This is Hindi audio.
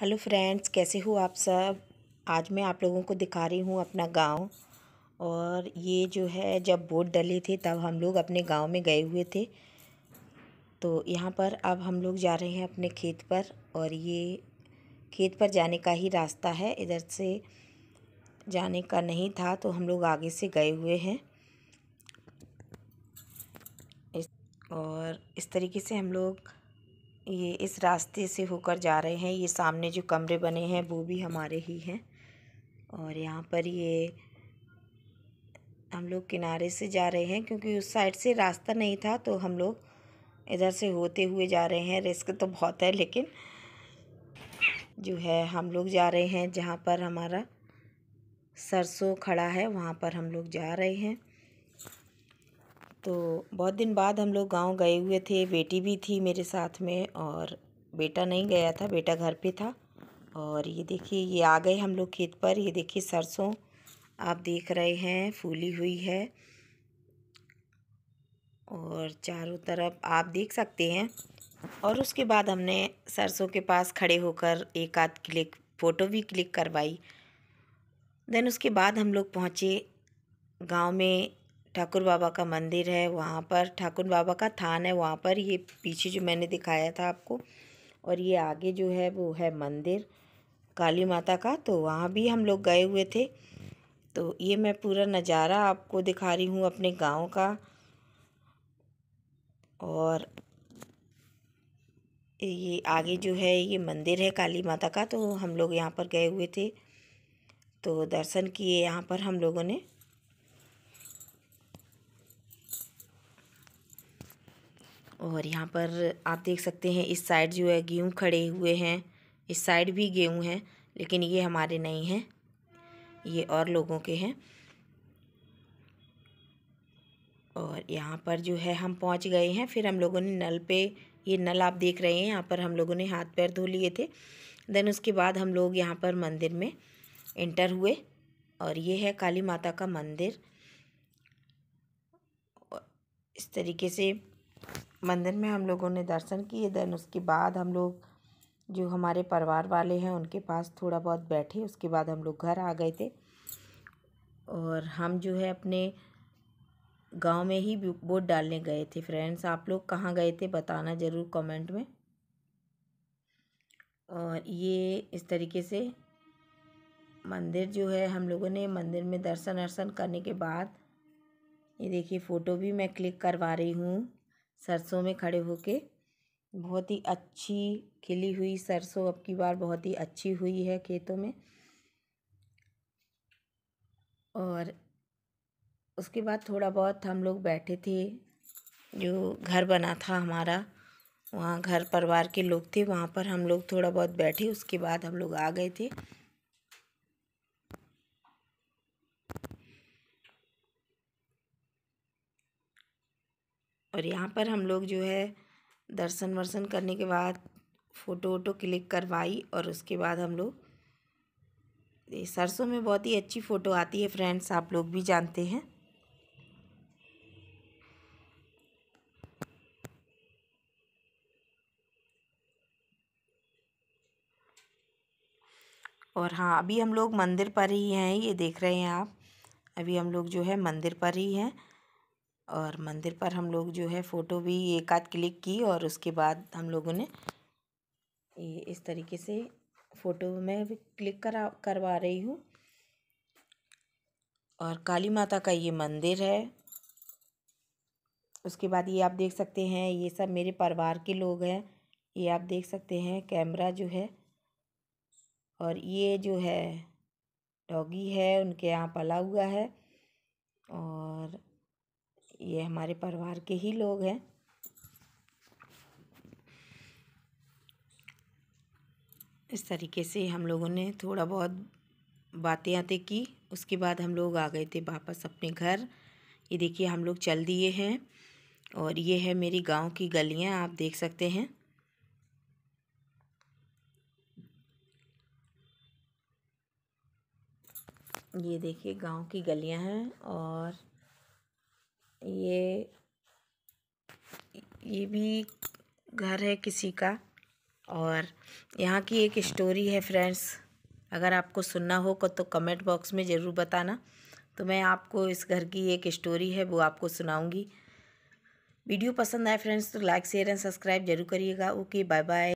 हेलो फ्रेंड्स कैसे हो आप सब आज मैं आप लोगों को दिखा रही हूँ अपना गांव और ये जो है जब बोट डले थे तब हम लोग अपने गांव में गए हुए थे तो यहाँ पर अब हम लोग जा रहे हैं अपने खेत पर और ये खेत पर जाने का ही रास्ता है इधर से जाने का नहीं था तो हम लोग आगे से गए हुए हैं इस और इस तरीके से हम लोग ये इस रास्ते से होकर जा रहे हैं ये सामने जो कमरे बने हैं वो भी हमारे ही हैं और यहाँ पर ये हम लोग किनारे से जा रहे हैं क्योंकि उस साइड से रास्ता नहीं था तो हम लोग इधर से होते हुए जा रहे हैं रिस्क तो बहुत है लेकिन जो है हम लोग जा रहे हैं जहाँ पर हमारा सरसों खड़ा है वहाँ पर हम लोग जा रहे हैं तो बहुत दिन बाद हम लोग गांव गए हुए थे बेटी भी थी मेरे साथ में और बेटा नहीं गया था बेटा घर पे था और ये देखिए ये आ गए हम लोग खेत पर ये देखिए सरसों आप देख रहे हैं फूली हुई है और चारों तरफ आप देख सकते हैं और उसके बाद हमने सरसों के पास खड़े होकर एक आध क्लिक फ़ोटो भी क्लिक करवाई देन उसके बाद हम लोग पहुँचे गांव में ठाकुर बाबा का मंदिर है वहाँ पर ठाकुर बाबा का थान है वहाँ पर ये पीछे जो मैंने दिखाया था आपको और ये आगे जो है वो है मंदिर काली माता का तो वहाँ भी हम लोग गए हुए थे तो ये मैं पूरा नज़ारा आपको दिखा रही हूँ अपने गांव का और ये आगे जो है ये मंदिर है काली माता का तो हम लोग यहाँ पर गए हुए थे तो दर्शन किए यहाँ पर हम लोगों ने और यहाँ पर आप देख सकते हैं इस साइड जो है गेहूँ खड़े हुए हैं इस साइड भी गेहूँ हैं लेकिन ये हमारे नहीं हैं ये और लोगों के हैं और यहाँ पर जो है हम पहुँच गए हैं फिर हम लोगों ने नल पे ये नल आप देख रहे हैं यहाँ पर हम लोगों ने हाथ पैर धो लिए थे देन उसके बाद हम लोग यहाँ पर मंदिर में इंटर हुए और ये है काली माता का मंदिर इस तरीके से मंदिर में हम लोगों ने दर्शन किए देन उसके बाद हम लोग जो हमारे परिवार वाले हैं उनके पास थोड़ा बहुत बैठे उसके बाद हम लोग घर आ गए थे और हम जो है अपने गांव में ही वोट डालने गए थे फ्रेंड्स आप लोग कहाँ गए थे बताना ज़रूर कमेंट में और ये इस तरीके से मंदिर जो है हम लोगों ने मंदिर में दर्शन वर्शन करने के बाद ये देखिए फ़ोटो भी मैं क्लिक करवा रही हूँ सरसों में खड़े होके बहुत ही अच्छी खिली हुई सरसों अब की बार बहुत ही अच्छी हुई है खेतों में और उसके बाद थोड़ा बहुत हम लोग बैठे थे जो घर बना था हमारा वहाँ घर परिवार के लोग थे वहाँ पर हम लोग थोड़ा बहुत बैठे उसके बाद हम लोग आ गए थे और यहाँ पर हम लोग जो है दर्शन वर्शन करने के बाद फ़ोटो वोटो क्लिक करवाई और उसके बाद हम लोग सरसों में बहुत ही अच्छी फ़ोटो आती है फ्रेंड्स आप लोग भी जानते हैं और हाँ अभी हम लोग मंदिर पर ही हैं ये देख रहे हैं आप अभी हम लोग जो है मंदिर पर ही हैं और मंदिर पर हम लोग जो है फ़ोटो भी एक आध क्लिक की और उसके बाद हम लोगों ने ये इस तरीके से फ़ोटो मैं क्लिक करा करवा रही हूँ और काली माता का ये मंदिर है उसके बाद ये आप देख सकते हैं ये सब मेरे परिवार के लोग हैं ये आप देख सकते हैं कैमरा जो है और ये जो है डॉगी है उनके यहाँ पला हुआ है और ये हमारे परिवार के ही लोग हैं इस तरीके से हम लोगों ने थोड़ा बहुत बातें आते की उसके बाद हम लोग आ गए थे वापस अपने घर ये देखिए हम लोग चल दिए हैं और ये है मेरी गांव की गलियां आप देख सकते हैं ये देखिए गांव की गलियां हैं और ये ये भी घर है किसी का और यहाँ की एक स्टोरी है फ्रेंड्स अगर आपको सुनना हो तो कमेंट बॉक्स में ज़रूर बताना तो मैं आपको इस घर की एक स्टोरी है वो आपको सुनाऊंगी वीडियो पसंद आए फ्रेंड्स तो लाइक शेयर एंड सब्सक्राइब जरूर करिएगा ओके बाय बाय